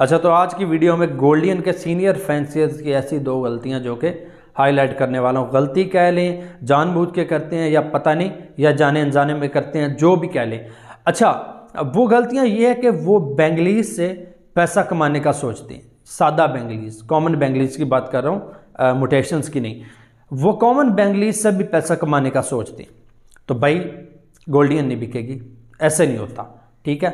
अच्छा तो आज की वीडियो में गोल्डियन के सीनियर फैंसियर्स की ऐसी दो गलतियां जो कि हाईलाइट करने वाला हूँ गलती कह लें जानबूझ के करते हैं या पता नहीं या जाने अनजाने में करते हैं जो भी कह लें अच्छा वो गलतियाँ ये है कि वो बेंगलीज से पैसा कमाने का सोचते हैं सादा बेंगलीज कॉमन बेंगलीज की बात कर रहा हूँ मोटेशंस की नहीं वो कॉमन बेंगलीज से भी पैसा कमाने का सोचते हैं तो भाई गोल्डियन नहीं बिकेगी ऐसे नहीं होता ठीक है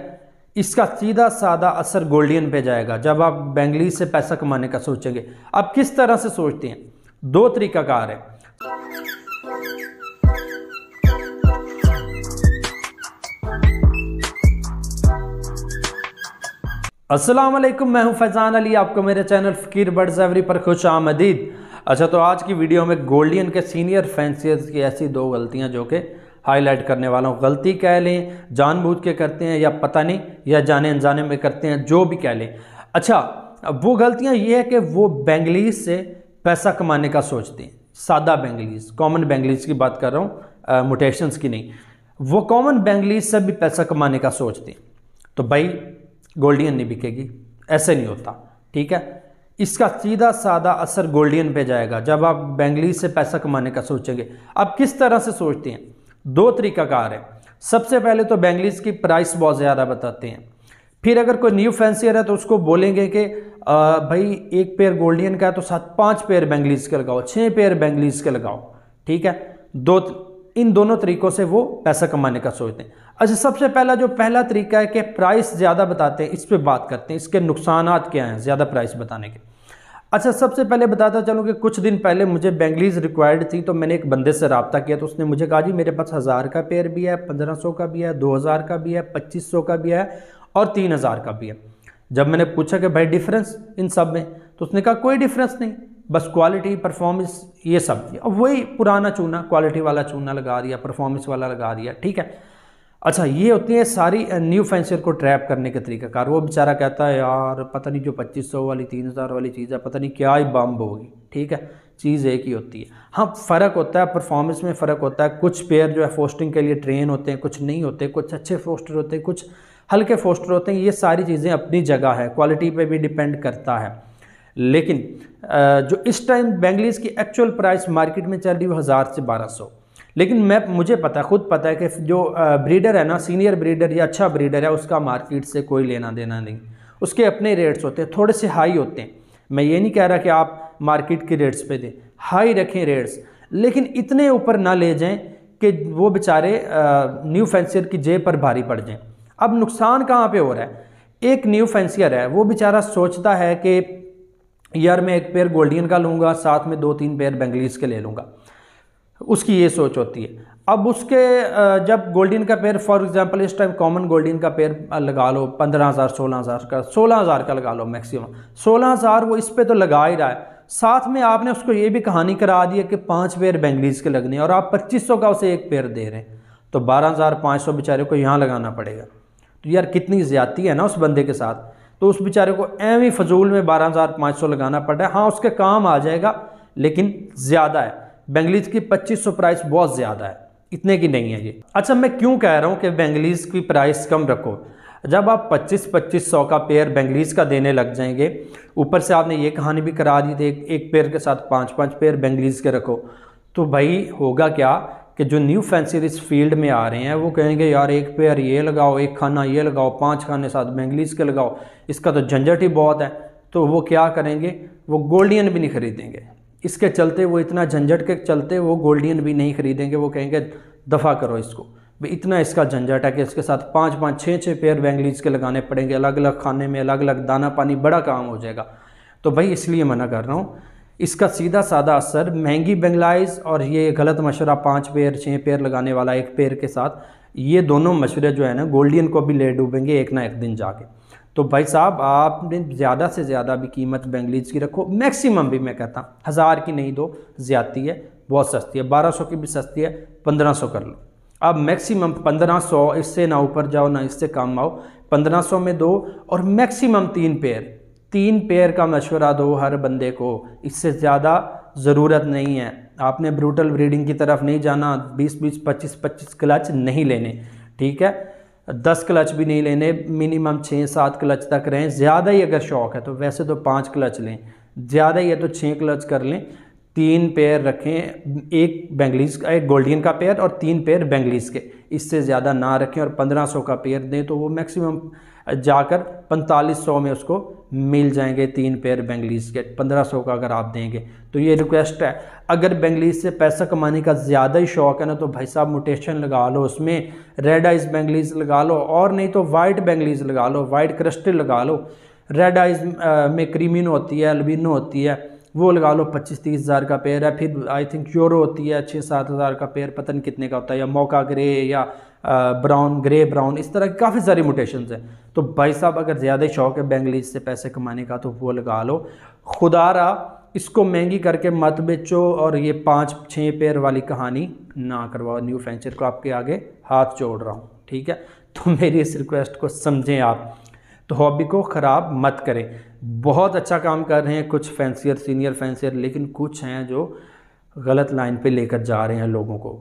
इसका सीधा साधा असर गोल्डियन पे जाएगा जब आप बेंगली से पैसा कमाने का सोचेंगे आप किस तरह से सोचते हैं दो तरीकाकार है असलम मैं हूं फैज़ान अली आपको मेरे चैनल फ़कीर बर्ड्स एवरी पर खुश आमदीद अच्छा तो आज की वीडियो में गोल्डियन के सीनियर फैंसियर्स की ऐसी दो गलतियां जो कि हाईलाइट करने वाला हूँ गलती कह लें जानबूझ के करते हैं या पता नहीं या जाने अनजाने में करते हैं जो भी कह लें अच्छा वो गलतियाँ ये है कि वो बेंगलीज से पैसा कमाने का सोचते हैं सादा बेंगलीज कॉमन बेंगलीज की बात कर रहा हूँ मोटेशंस की नहीं वो कॉमन बेंगलीज से भी पैसा कमाने का सोचते हैं तो भाई गोल्डियन नहीं बिकेगी ऐसे नहीं होता ठीक है इसका सीधा साधा असर गोल्डियन पे जाएगा जब आप बेंगलीज से पैसा कमाने का सोचेंगे आप किस तरह से सोचते हैं दो तरीकाकार है सबसे पहले तो बैंगल्स की प्राइस बहुत ज़्यादा बताते हैं फिर अगर कोई न्यू फैंसियर है तो उसको बोलेंगे कि भाई एक पेयर गोल्डियन का है तो साथ पांच पेयर बैंगलीज के लगाओ छः पेयर बैंगलीज के लगाओ ठीक है दो इन दोनों तरीकों से वो पैसा कमाने का सोचते हैं अच्छा सबसे पहला जो पहला तरीका है कि प्राइस ज़्यादा बताते हैं इस पर बात करते हैं इसके नुकसान क्या हैं ज़्यादा प्राइस बताने के अच्छा सबसे पहले बताता चलूँ कि कुछ दिन पहले मुझे बैंगलीज रिक्वायर्ड थी तो मैंने एक बंदे से रबता किया तो उसने मुझे कहा जी मेरे पास हज़ार का पेयर भी है पंद्रह सौ का भी है दो हज़ार का भी है पच्चीस सौ का भी है और तीन हज़ार का भी है जब मैंने पूछा कि भाई डिफरेंस इन सब में तो उसने कहा कोई डिफरेंस नहीं बस क्वालिटी परफॉर्मेंस ये सब अब वही पुराना चूना क्वालिटी वाला चूना लगा दिया परफॉर्मेंस वाला लगा दिया ठीक है अच्छा ये होती है सारी न्यू फैंसियर को ट्रैप करने के कार वो बेचारा कहता है यार पता नहीं जो 2500 वाली 3000 वाली चीज़ है पता नहीं क्या ही बम्ब होगी ठीक है चीज़ एक ही होती है हाँ फ़र्क होता है परफॉर्मेंस में फ़र्क होता है कुछ पेयर जो है फोस्टिंग के लिए ट्रेन होते हैं कुछ नहीं होते कुछ अच्छे फोस्टर होते हैं कुछ हल्के फोस्टर होते हैं ये सारी चीज़ें अपनी जगह है क्वालिटी पर भी डिपेंड करता है लेकिन जो इस टाइम बेंगलीस की एक्चुअल प्राइस मार्केट में चल रही है हज़ार से बारह सौ लेकिन मैं मुझे पता है खुद पता है कि जो ब्रीडर है ना सीनियर ब्रीडर या अच्छा ब्रीडर है उसका मार्केट से कोई लेना देना नहीं उसके अपने रेट्स होते हैं थोड़े से हाई होते हैं मैं ये नहीं कह रहा कि आप मार्केट के रेट्स पे दें हाई रखें रेट्स लेकिन इतने ऊपर ना ले जाएं कि वो बेचारे न्यू फैंसियर की जेब पर भारी पड़ जाएं अब नुकसान कहाँ पे हो रहा है एक न्यू फैंसियर है वो बेचारा सोचता है कि यार मैं एक पेयर गोल्डियन का लूँगा साथ में दो तीन पेयर बेंगलीस के ले लूँगा उसकी ये सोच होती है अब उसके जब गोल्डिन का पेयर फॉर एग्जांपल इस टाइम कॉमन गोल्डिन का पेयर लगा लो पंद्रह हज़ार सोलह हज़ार का सोलह हज़ार का लगा लो मैक्सिमम सोलह हज़ार वो इस पर तो लगा ही रहा है साथ में आपने उसको ये भी कहानी करा दी है कि पाँच पेयर बेंगलीज के लगने और आप पच्चीस सौ का उसे एक पेयर दे रहे हैं तो बारह हज़ार पाँच सौ बेचारे को यहाँ लगाना पड़ेगा तो यार कितनी ज़्यादती है ना उस बंदे के साथ तो उस बेचारे को एवं ही फजूल में बारह हज़ार पाँच सौ लगाना पड़ रहा है हाँ उसके काम आ जाएगा लेकिन ज़्यादा है बेंगलीज की 2500 प्राइस बहुत ज़्यादा है इतने की नहीं है ये अच्छा मैं क्यों कह रहा हूँ कि बेंगलीज की प्राइस कम रखो जब आप 25 पच्चीस सौ का पेयर बेंगलीज का देने लग जाएंगे ऊपर से आपने ये कहानी भी करा दी थी एक, एक पेयर के साथ पाँच पाँच पेयर बेंगलीज के रखो तो भाई होगा क्या कि जो न्यू फैंसर इस फील्ड में आ रहे हैं वो कहेंगे यार एक पेयर ये लगाओ एक खाना ये लगाओ पांच खाने साथ बेंगलीज के लगाओ इसका तो झंझट ही बहुत है तो वो क्या करेंगे वो गोल्डियन भी नहीं खरीदेंगे इसके चलते वो इतना झंझट के चलते वो गोल्डियन भी नहीं खरीदेंगे वो कहेंगे दफ़ा करो इसको भाई इतना इसका झंझट है कि इसके साथ पाँच पाँच छः छः पेयर बैंगलीज के लगाने पड़ेंगे अलग अलग खाने में अलग अलग दाना पानी बड़ा काम हो जाएगा तो भाई इसलिए मना कर रहा हूँ इसका सीधा साधा असर महंगी बेंगलाइज और ये गलत मशवरा पाँच पेयर छः पेयर लगाने वाला एक पेयर के साथ ये दोनों मशवरे जो है ना गोल्डियन को भी ले डूबेंगे एक ना एक दिन जाके तो भाई साहब आपने ज़्यादा से ज़्यादा भी कीमत बेंगलीज की रखो मैक्सिमम भी मैं कहता हूँ हज़ार की नहीं दो ज़्यादती है बहुत सस्ती है बारह सौ की भी सस्ती है पंद्रह सौ कर लो अब मैक्सिमम पंद्रह सौ इससे ना ऊपर जाओ ना इससे कम आओ पंद्रह सौ में दो और मैक्सिमम तीन पेयर तीन पेयर का मशवरा दो हर बंदे को इससे ज़्यादा ज़रूरत नहीं है आपने ब्रूटल ब्रीडिंग की तरफ नहीं जाना बीस बीस पच्चीस पच्चीस क्लच नहीं लेने ठीक है दस क्लच भी नहीं लेने मिनिमम छः सात क्लच तक रहें ज़्यादा ही अगर शौक है तो वैसे तो पाँच क्लच लें ज़्यादा ही है तो छः क्लच कर लें तीन पेयर रखें एक बेंगलीज का एक गोल्डियन का पेयर और तीन पेयर बेंगलीज के इससे ज़्यादा ना रखें और पंद्रह सौ का पेयर दें तो वो मैक्सिमम जाकर 4500 में उसको मिल जाएंगे तीन पेयर बेंगलीस के 1500 का अगर आप देंगे तो ये रिक्वेस्ट है अगर बेंगलीस से पैसा कमाने का ज़्यादा ही शौक है ना तो भाई साहब मोटेशन लगा लो उसमें रेड आइस बेंगलीस लगा लो और नहीं तो वाइट बेंगलीस लगा लो वाइट क्रिस्टल लगा लो रेड आइज में क्रीमिनो होती है अलबिनो होती है वो लगा लो पच्चीस तीस हज़ार का पेयर है फिर आई थिंक योरो होती है छः सात हज़ार का पेयर पतन कितने का होता है या मौका ग्रे या ब्राउन ग्रे ब्राउन इस तरह काफ़ी सारी मोटेशन हैं तो भाई साहब अगर ज़्यादा शौक है बेंगलीज से पैसे कमाने का तो वो लगा लो खुदा रहा इसको महंगी करके मत बेचो और ये पाँच छः पेयर वाली कहानी ना करवाओ न्यू वेंचर को आपके आगे हाथ जोड़ रहा हूँ ठीक है तो मेरी इस रिक्वेस्ट को समझें आप तो हॉबी को ख़राब मत करें बहुत अच्छा काम कर रहे हैं कुछ फैंसियर सीनियर फैंसियर लेकिन कुछ हैं जो गलत लाइन पे लेकर जा रहे हैं लोगों को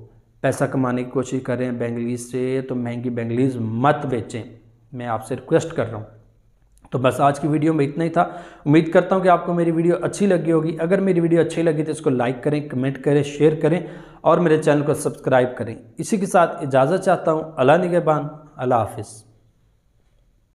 पैसा कमाने की कोशिश कर रहे हैं बेंगलीज से तो महंगी बेंगलीज मत बेचें मैं आपसे रिक्वेस्ट कर रहा हूँ तो बस आज की वीडियो में इतना ही था उम्मीद करता हूँ कि आपको मेरी वीडियो अच्छी लगी होगी अगर मेरी वीडियो अच्छी लगी तो इसको लाइक करें कमेंट करें शेयर करें और मेरे चैनल को सब्सक्राइब करें इसी के साथ इजाज़त चाहता हूँ अला निगेबान अला हाफिज़